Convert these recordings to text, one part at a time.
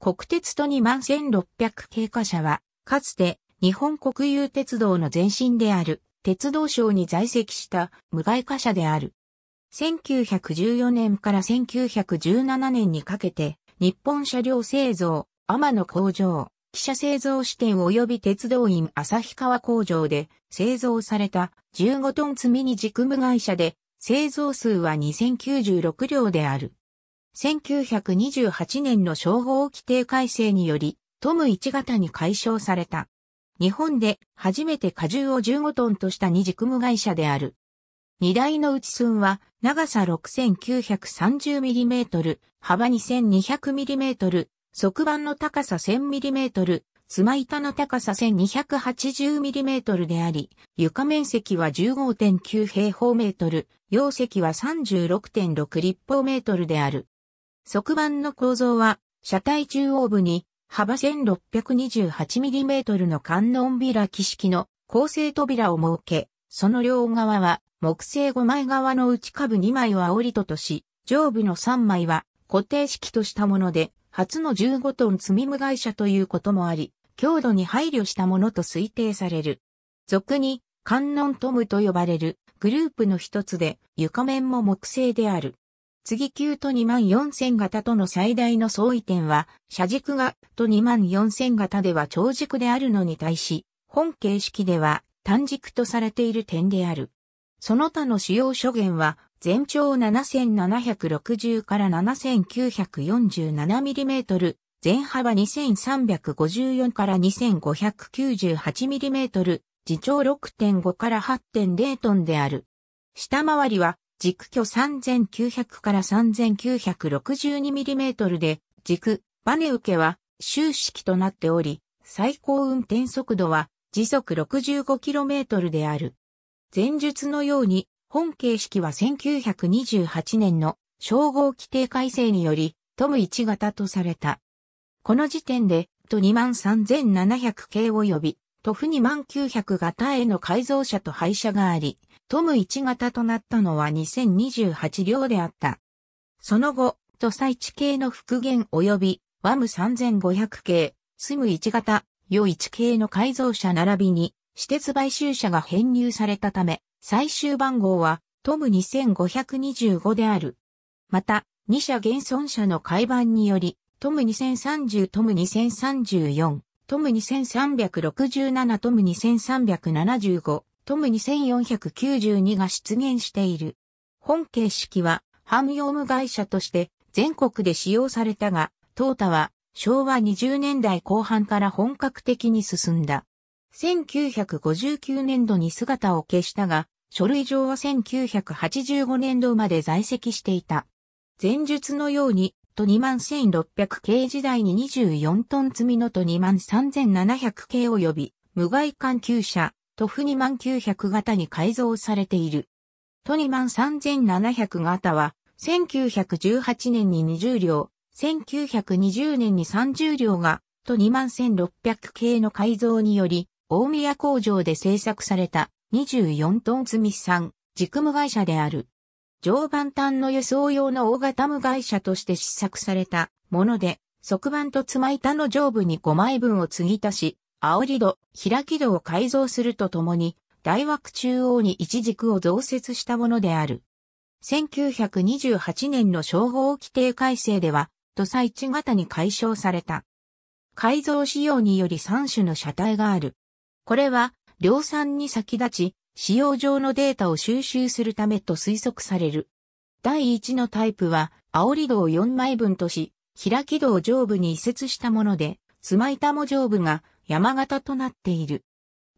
国鉄と2万1600経過者は、かつて日本国有鉄道の前身である鉄道省に在籍した無害貨車である。1914年から1917年にかけて、日本車両製造、天野工場、汽車製造支店及び鉄道員旭川工場で製造された15トン積みに軸無会車で製造数は2096両である。1928年の商法規定改正により、トム1型に解消された。日本で初めて荷重を15トンとした二軸無会車である。荷台の内寸は長さ 6930mm、幅 2200mm、側板の高さ 1000mm、ま板の高さ 1280mm であり、床面積は15.9平方メートル、容積は36.6立方メートルである。側板の構造は、車体中央部に幅 1628mm の観音開き式の構成扉を設け、その両側は木製5枚側の内下部2枚は折りととし、上部の3枚は固定式としたもので、初の15トン積み無害社ということもあり、強度に配慮したものと推定される。俗に、観音トムと呼ばれるグループの一つで、床面も木製である。次級と24000型との最大の相違点は、車軸がと24000型では長軸であるのに対し、本形式では短軸とされている点である。その他の主要諸元は、全長7760から7947ミリメートル、全幅2354から2598ミリメートル、自長6.5から8.0トンである。下回りは軸距3900から 3962mm で、軸、バネ受けは、終式となっており、最高運転速度は時速 65km である。前述のように、本形式は1928年の称号規定改正により、トム1型とされた。この時点で、と23700系及び、トフ2万900型への改造車と廃車があり、トム1型となったのは2028両であった。その後、都採地系の復元及び、ワム3500系、スム1型、ヨ1系の改造車並びに、私鉄買収車が編入されたため、最終番号は、トム2525である。また、2社現存者の改版により、トム2030、トム2034、トム2367トム2375トム2492が出現している。本形式は、ハム用務会社として全国で使用されたが、トータは昭和20年代後半から本格的に進んだ。1959年度に姿を消したが、書類上は1985年度まで在籍していた。前述のようにト21600系時代に24トン積みのト23700系及び無害環球車トフ2万9 0 0型に改造されている。ト23700型は1918年に20両、1920年に30両がト21600系の改造により大宮工場で製作された24トン積み産軸無害車である。常磐炭の輸送用の大型無害車として試作されたもので、側板と妻板の上部に5枚分を継ぎ足し、煽り戸、開き戸を改造するとともに、大枠中央に一軸を増設したものである。1928年の商法規定改正では、土佐一型に解消された。改造仕様により3種の車体がある。これは、量産に先立ち、使用上のデータを収集するためと推測される。第1のタイプは、煽り道を4枚分とし、開き道上部に移設したもので、つま板も上部が山形となっている。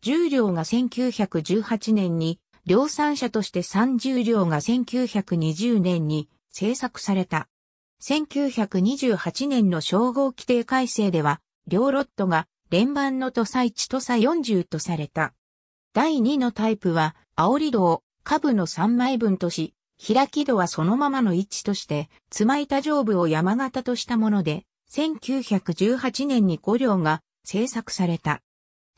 重量が1918年に、量産車として30両が1920年に製作された。1928年の称号規定改正では、両ロットが連番の都採地都差40とされた。第2のタイプは、煽り戸を下部の3枚分とし、開き戸はそのままの位置として、つま板上部を山形としたもので、1918年に五両が製作された。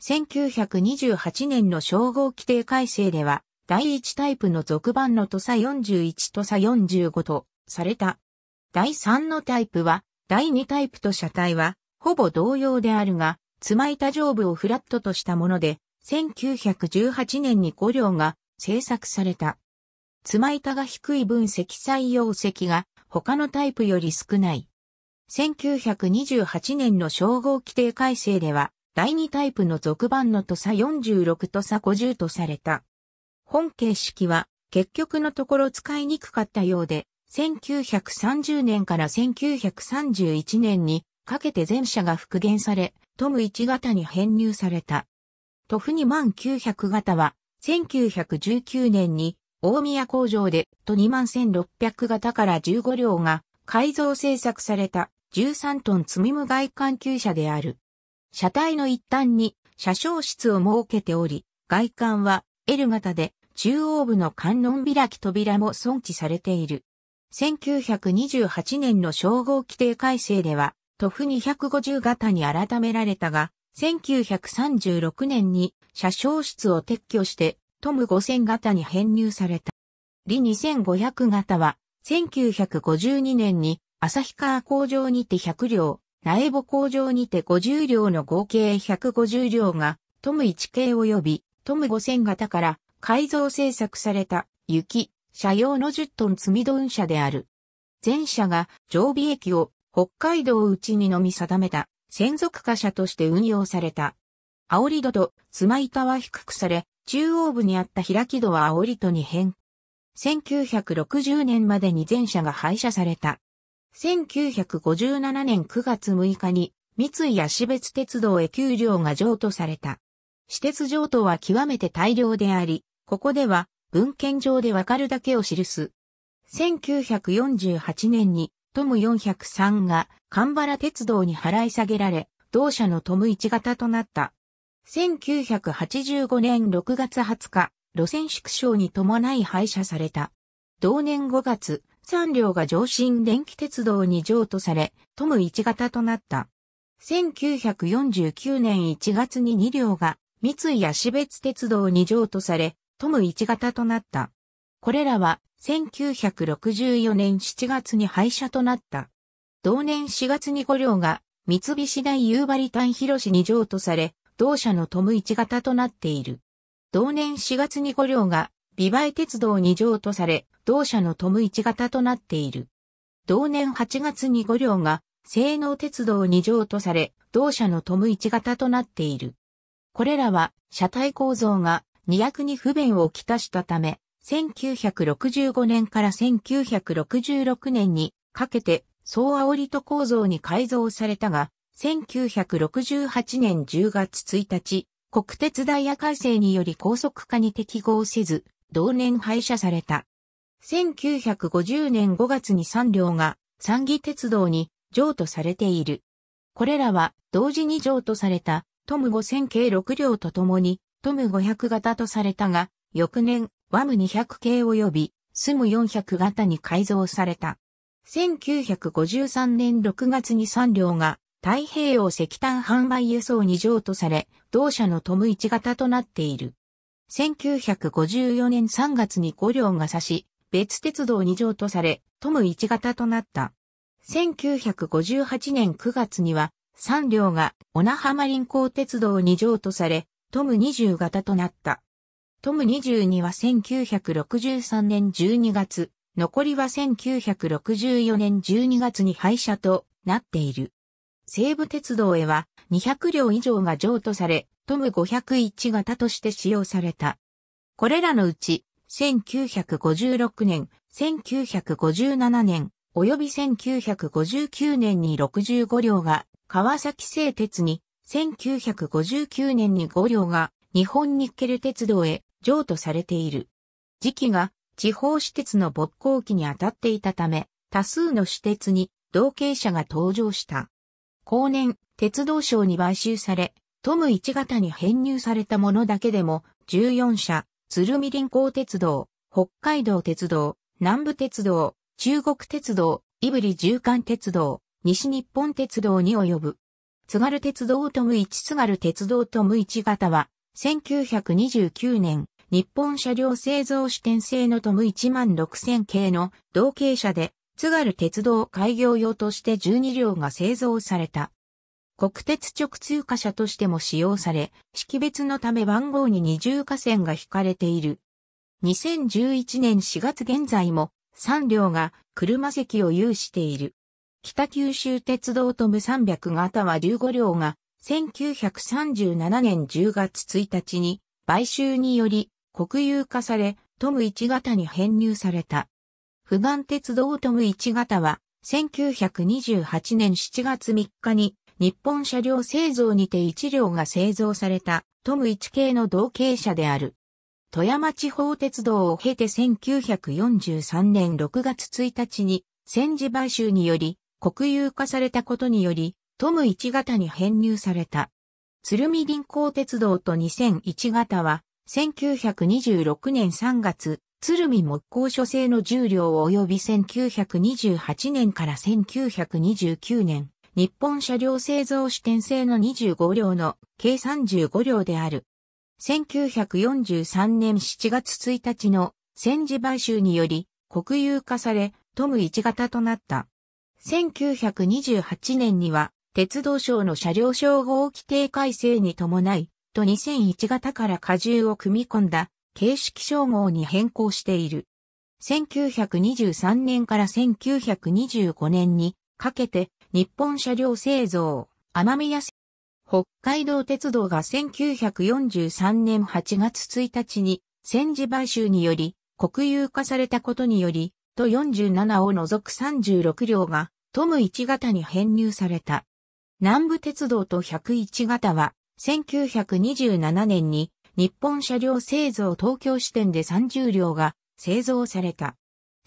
1928年の称号規定改正では、第1タイプの続版の土佐41土佐45とされた。第3のタイプは、第2タイプと車体は、ほぼ同様であるが、つま板上部をフラットとしたもので、1918年に五両が製作された。つま板が低い分積載用石が他のタイプより少ない。1928年の称号規定改正では、第二タイプの続版の土佐46土佐50とされた。本形式は結局のところ使いにくかったようで、1930年から1931年にかけて全社が復元され、トム1型に編入された。トフ2万900型は、1919年に大宮工場でト2万1600型から15両が改造製作された13トン積み無外観級車である。車体の一端に車掌室を設けており、外観は L 型で中央部の観音開き扉も存置されている。1928年の称号規定改正では、トフ250型に改められたが、1936年に車掌室を撤去してトム5000型に編入された。リ2500型は1952年に旭川工場にて100両、苗穂工場にて50両の合計150両がトム1系及びトム5000型から改造製作された雪、車用の10トン積み運車である。全車が常備液を北海道内にのみ定めた専属貨車として運用された。煽り戸と妻板は低くされ、中央部にあった開き戸は煽り戸に変。1960年までに全車が廃車された。1957年9月6日に三井市別鉄道へ給料が譲渡された。私鉄譲渡は極めて大量であり、ここでは文献上でわかるだけを記す。1948年にトム403が神原鉄道に払い下げられ、同社のトム1型となった。1985年6月20日、路線縮小に伴い廃車された。同年5月、3両が上新電気鉄道に譲渡され、トム1型となった。1949年1月に2両が三井や市別鉄道に譲渡され、トム1型となった。これらは1964年7月に廃車となった。同年4月に5両が三菱大夕張丹広市に譲渡され、同社のトム1型となっている。同年4月に5両が美梅鉄道に譲渡され、同社のトム1型となっている。同年8月に5両が西能鉄道に譲渡され、同社のトム1型となっている。これらは車体構造が2役に不便をきたしたため、1965年から1966年にかけて総煽りと構造に改造されたが、1968年10月1日、国鉄ダイヤ改正により高速化に適合せず、同年廃車された。1950年5月に3両が三義鉄道に譲渡されている。これらは同時に譲渡されたトム5000系6両とともにトム500型とされたが、翌年ワム200系及びスム400型に改造された。1953年6月に3両が太平洋石炭販売輸送2譲とされ、同社のトム1型となっている。1954年3月に5両が差し、別鉄道2譲とされ、トム1型となった。1958年9月には、3両が小名浜臨港鉄道2譲とされ、トム20型となった。トム22は1963年12月、残りは1964年12月に廃車となっている。西武鉄道へは200両以上が譲渡され、トム501型として使用された。これらのうち、1956年、1957年、及び1959年に65両が川崎製鉄に、1959年に5両が日本ニッケル鉄道へ譲渡されている。時期が地方私鉄の勃興期に当たっていたため、多数の私鉄に同系車が登場した。後年、鉄道省に買収され、トム1型に編入されたものだけでも、14社、鶴見臨港鉄道、北海道鉄道、南部鉄道、中国鉄道、胆振縦貫鉄道、西日本鉄道に及ぶ。津軽鉄道トム1津軽鉄道トム1型は、1929年、日本車両製造支店製のトム1万6000系の同系車で、津軽鉄道開業用として12両が製造された。国鉄直通貨車としても使用され、識別のため番号に二重架線が引かれている。2011年4月現在も3両が車席を有している。北九州鉄道トム300型は15両が1937年10月1日に買収により国有化され、トム1型に編入された。不眼鉄道トム1型は、1928年7月3日に、日本車両製造にて1両が製造された、トム1系の同型車である。富山地方鉄道を経て1943年6月1日に、戦時買収により、国有化されたことにより、トム1型に編入された。鶴見銀行鉄道と2001型は、1926年3月、鶴見木工所製の重量及び1928年から1929年、日本車両製造支店製の25両の計35両である。1943年7月1日の戦時買収により国有化され、トム1型となった。1928年には、鉄道省の車両称号規定改正に伴い、と2001型から荷重を組み込んだ形式称号に変更している。1923年から1925年にかけて日本車両製造、奄美や北海道鉄道が1943年8月1日に戦時買収により国有化されたことにより、と47を除く36両がトム1型に編入された。南部鉄道と101型は1927年に日本車両製造東京支店で30両が製造された。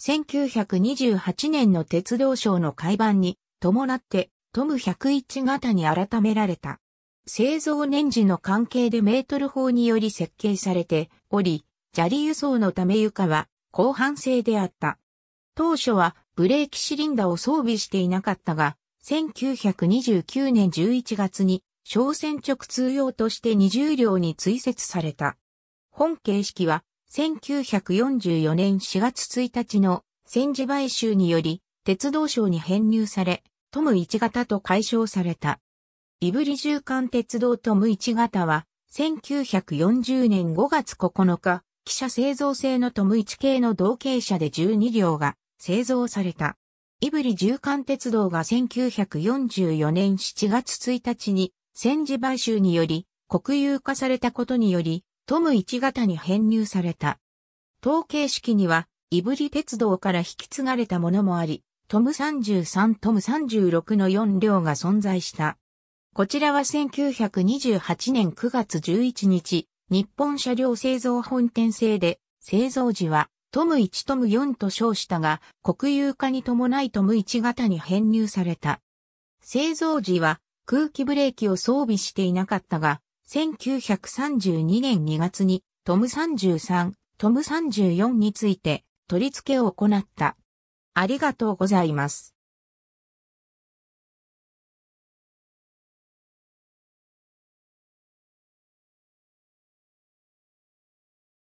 1928年の鉄道省の改版に伴ってトム101型に改められた。製造年次の関係でメートル法により設計されており、砂利輸送のため床は後半製であった。当初はブレーキシリンダを装備していなかったが、1929年11月に小船直通用として20両に追設された。本形式は1944年4月1日の戦時買収により鉄道省に編入され、トム1型と解消された。イブリ重貫鉄道トム1型は1940年5月9日、汽車製造製のトム1系の同型車で12両が製造された。イブリ縦貫鉄道が1944年7月1日に戦時買収により、国有化されたことにより、トム1型に編入された。統計式には、いぶり鉄道から引き継がれたものもあり、トム33、トム36の4両が存在した。こちらは1928年9月11日、日本車両製造本店製で、製造時はトム1トム4と称したが、国有化に伴いトム1型に編入された。製造時は空気ブレーキを装備していなかったが、1932年2月にトム33、トム34について取り付けを行った。ありがとうございます。